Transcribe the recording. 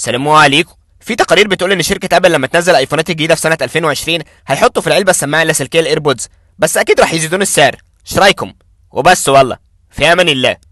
سلام عليكم في تقارير بتقول ان شركه ابل لما تنزل ايفونات الجديده في سنه 2020 هيحطوا في العلبه السماعه اللاسلكيه الايربودز بس اكيد راح يزيدون السعر رايكم وبس والله في امان الله